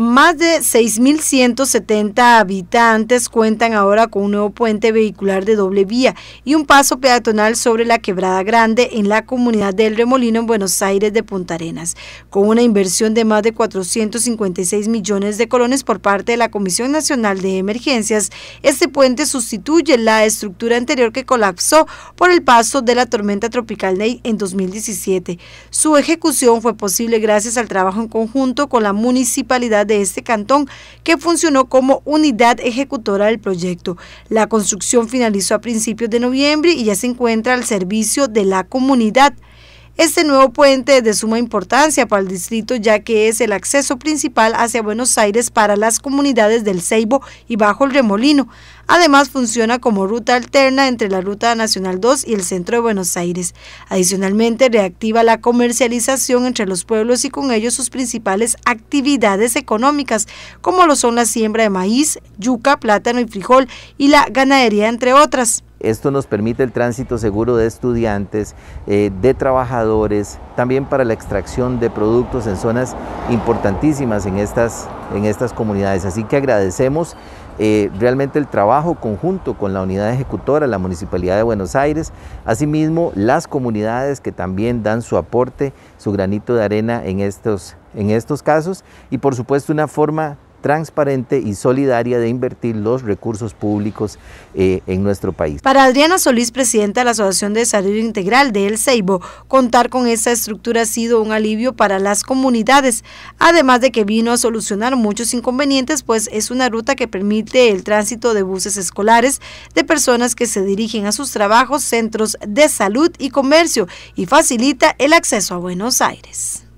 Más de 6.170 habitantes cuentan ahora con un nuevo puente vehicular de doble vía y un paso peatonal sobre la Quebrada Grande en la comunidad del Remolino en Buenos Aires de Punta Arenas, con una inversión de más de 456 millones de colones por parte de la Comisión Nacional de Emergencias. Este puente sustituye la estructura anterior que colapsó por el paso de la tormenta tropical Ney en 2017. Su ejecución fue posible gracias al trabajo en conjunto con la Municipalidad de este cantón que funcionó como unidad ejecutora del proyecto. La construcción finalizó a principios de noviembre y ya se encuentra al servicio de la comunidad. Este nuevo puente es de suma importancia para el distrito ya que es el acceso principal hacia Buenos Aires para las comunidades del Ceibo y Bajo el Remolino. Además funciona como ruta alterna entre la Ruta Nacional 2 y el centro de Buenos Aires. Adicionalmente reactiva la comercialización entre los pueblos y con ellos sus principales actividades económicas, como lo son la siembra de maíz, yuca, plátano y frijol y la ganadería entre otras. Esto nos permite el tránsito seguro de estudiantes, eh, de trabajadores, también para la extracción de productos en zonas importantísimas en estas, en estas comunidades. Así que agradecemos eh, realmente el trabajo conjunto con la unidad ejecutora, la Municipalidad de Buenos Aires, asimismo las comunidades que también dan su aporte, su granito de arena en estos, en estos casos y por supuesto una forma transparente y solidaria de invertir los recursos públicos eh, en nuestro país. Para Adriana Solís, presidenta de la Asociación de Salud Integral de El Ceibo, contar con esta estructura ha sido un alivio para las comunidades, además de que vino a solucionar muchos inconvenientes, pues es una ruta que permite el tránsito de buses escolares de personas que se dirigen a sus trabajos, centros de salud y comercio y facilita el acceso a Buenos Aires.